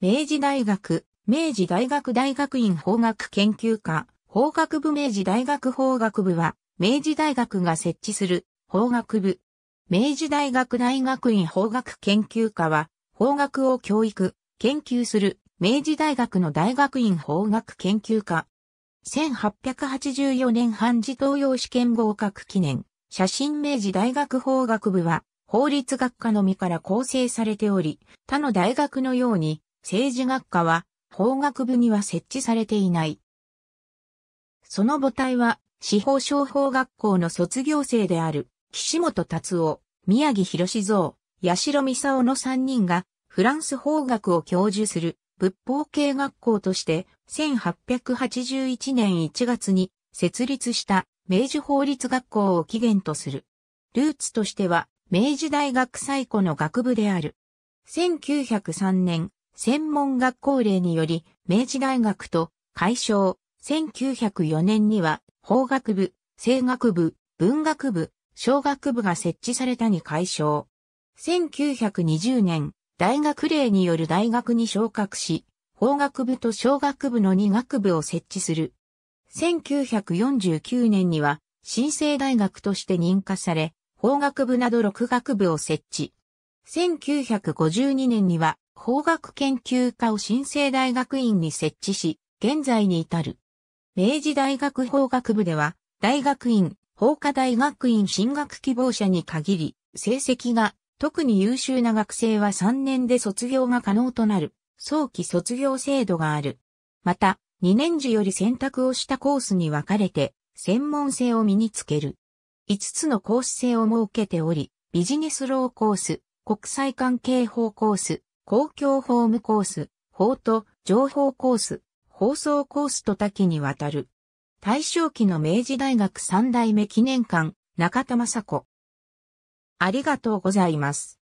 明治大学、明治大学大学院法学研究科、法学部明治大学法学部は、明治大学が設置する法学部。明治大学大学院法学研究科は、法学を教育、研究する明治大学の大学院法学研究科。1884年半自東洋試験合格記念、写真明治大学法学部は、法律学科のみから構成されており、他の大学のように、政治学科は法学部には設置されていない。その母体は司法商法学校の卒業生である岸本達夫、宮城博蔵、八代三夫の3人がフランス法学を教授する仏法系学校として1881年1月に設立した明治法律学校を起源とする。ルーツとしては明治大学最古の学部である。1903年、専門学校令により、明治大学と解消、1904年には法学部、声学部、文学部、小学部が設置されたに解消。1920年、大学令による大学に昇格し、法学部と小学部の2学部を設置する。1949年には、新生大学として認可され、法学部など6学部を設置。1952年には、法学研究科を新生大学院に設置し、現在に至る。明治大学法学部では、大学院、法科大学院進学希望者に限り、成績が特に優秀な学生は3年で卒業が可能となる、早期卒業制度がある。また、2年時より選択をしたコースに分かれて、専門性を身につける。5つのース制を設けており、ビジネスローコース、国際関係法コース、公共ホームコース、法と情報コース、放送コースと多岐にわたる。大正期の明治大学三代目記念館、中田雅子。ありがとうございます。